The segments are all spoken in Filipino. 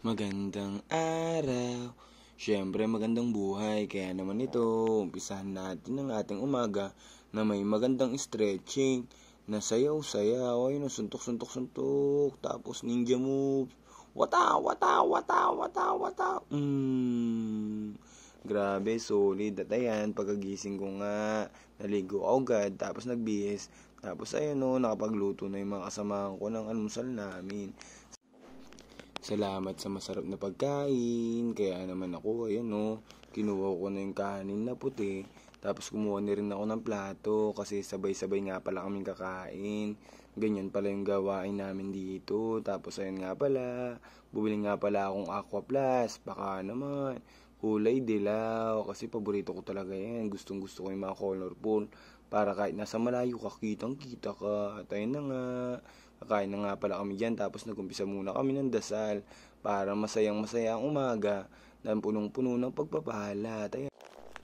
Magandang araw. Siyempre, magandang buhay. Kaya naman ito, umpisahan natin ang ating umaga na may magandang stretching, na sayaw-sayaw, ay nasuntok-suntok-suntok, tapos ninja moves, wata, wata, wata, wata, wata. Mm. Grabe, solid. At ayan, pagkagising ko nga, naligo agad, tapos nagbihis. Tapos ayun o, oh, nakapagluto na yung mga kasamahan ko ng almusal namin. Salamat sa masarap na pagkain. Kaya naman ako, ayan no, Kinuha ko na yung kanin na puti. Tapos kumuha na rin ako ng plato kasi sabay-sabay nga pala kaming kakain. Ganyan pala yung gawain namin dito. Tapos ayun nga pala, bumili nga pala akong Aqua Plus. Baka naman, kulay dilaw kasi paborito ko talaga yan. Gustong gusto ko yung mga colorful para kahit nasa malayo ka, kitang kita ka. At ayun na nga, Kakain na nga pala kami dyan tapos nagumpisa muna kami ng dasal para masayang masaya ang umaga na punong-puno ng pagpapahala. At ayan.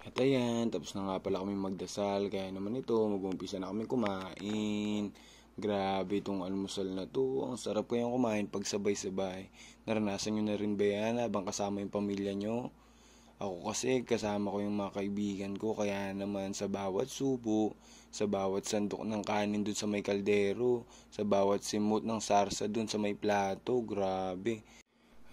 At ayan, tapos na nga pala kami magdasal. Kaya naman ito, magumpisa na kami kumain. Grabe itong almusal na to. Ang sarap kayang kumain pag sabay-sabay. Naranasan nyo na rin ba yan habang kasama yung pamilya nyo? Ako kasi kasama ko yung mga kaibigan ko kaya naman sa bawat subo, sa bawat sandok ng kanin dun sa may kaldero, sa bawat simot ng sarsa dun sa may plato, grabe.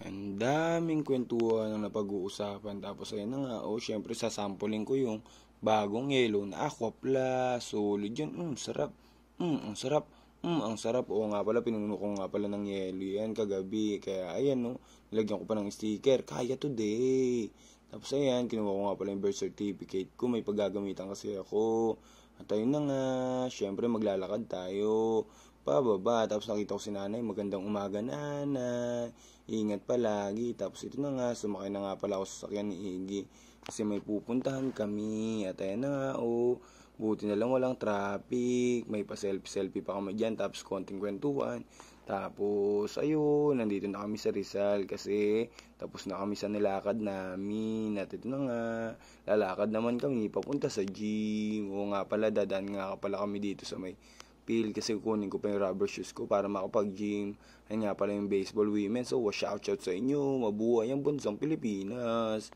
Ang daming kwentuhan na napag-uusapan tapos ayun na nga, oh syempre sasampulin ko yung bagong yellow na aqua plus, solid yun, mm, sarap, mm, ang sarap, Mm, ang sarap. Oo nga pala, pinuno ko nga pala ng yelo yan kagabi. Kaya ayan no, nilagyan ko pa ng sticker. Kaya today. Tapos ayan, kinuha ko nga pala yung birth certificate ko. May paggagamitan kasi ako. At ayun na nga, syempre maglalakad tayo. Pababa, tapos nakita ko si nanay, magandang umaga nanay. Ingat palagi. Tapos ito na nga, sumakay na nga pala ako sa sakyan ni Iggy. Kasi may pupuntahan kami. At ayan na nga, oh. Buti na lang walang traffic, may pa selfie-selfie pa kami diyan tapos konting kwentuhan. Tapos, ayun, nandito na kami sa Rizal kasi tapos na kami sa nilakad namin. At ito na nga, lalakad naman kami papunta sa gym. O nga pala, dadaan nga pala kami dito sa may pill kasi kukunin ko pa yung rubber shoes ko para makapag-gym. Ayun nga pala yung baseball women. So, shout out sa inyo. Mabuhay ang bunsang Pilipinas.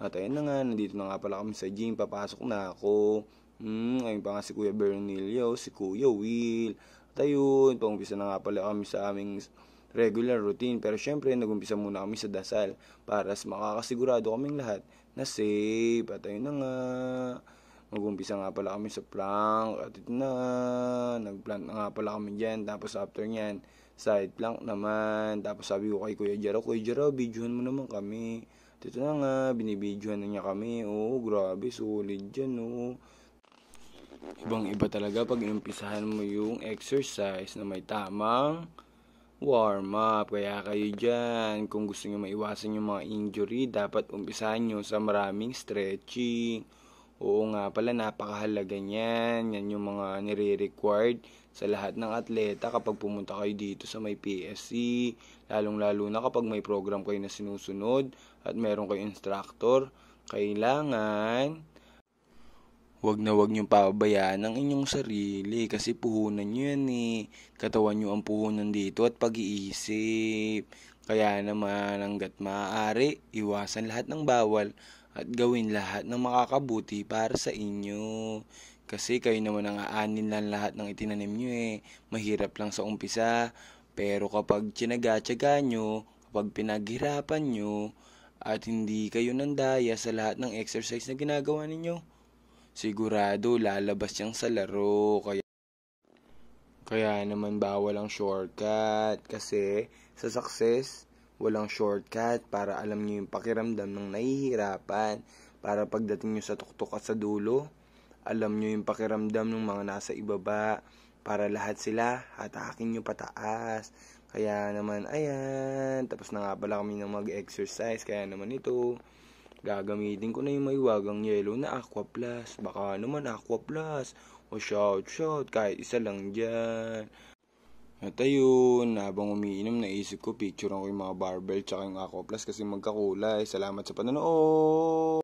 At ayun na nga, nandito na nga pala kami sa gym. Papasok na ako. Hmm, ayun pa nga si Kuya Bernilio, si Kuya Will. At ayun, paumpisa na nga pala kami sa aming regular routine. Pero syempre, nagumpisa muna kami sa dasal para sa makakasigurado kaming lahat na safe. At ayun na nga, nagumpisa nga pala kami sa plank. At ito na, nagplant na nga pala kami dyan. Tapos after nyan, side plank naman. Tapos sabi ko kay Kuya Jero, Kuya Jero, videohan mo naman kami. At ito na nga, binibidyohan na niya kami. Oo, grabe, solid dyan, oo. Oh Ibang iba talaga pag inumpisahan mo yung exercise na may tamang warm up. Kaya kayo dyan, kung gusto nyo maiwasan yung mga injury, dapat umpisahan nyo sa maraming stretching. Oo nga pala, napakahalaga niyan. Yan yung mga nire-required sa lahat ng atleta kapag pumunta kayo dito sa may PSC. Lalong-lalo na kapag may program kayo na sinusunod at meron kayo instructor, kailangan wag na wag niyong pababayaan ang inyong sarili kasi puhunan niyo yan eh. Katawan niyo ang puhunan dito at pag-iisip. Kaya naman hanggat maaari, iwasan lahat ng bawal at gawin lahat ng makakabuti para sa inyo. Kasi kayo naman ang aanin lang lahat ng itinanim niyo eh. Mahirap lang sa umpisa, pero kapag tinaga-tsaga nyo, kapag pinaghirapan nyo, at hindi kayo nandaya sa lahat ng exercise na ginagawa ninyo, Sigurado lalabas siyang sa laro kaya kaya naman bawal ang shortcut kasi sa success walang shortcut para alam niyo yung pakiramdam ng nahihirapan para pagdating niyo sa tuktok at sa dulo alam niyo yung pakiramdam ng mga nasa ibaba para lahat sila hatakin niyo pataas kaya naman ayan tapos na nga pala kami ng mag-exercise kaya naman ito Gagamitin ko na yung may wagang yellow na Aqua Plus. Baka naman Aqua Plus. O shout shout kahit isa lang dyan. At ayun, habang umiinom naisip ko picture ko yung mga barbell tsaka yung Aqua Plus kasi magkakulay. Salamat sa panonood!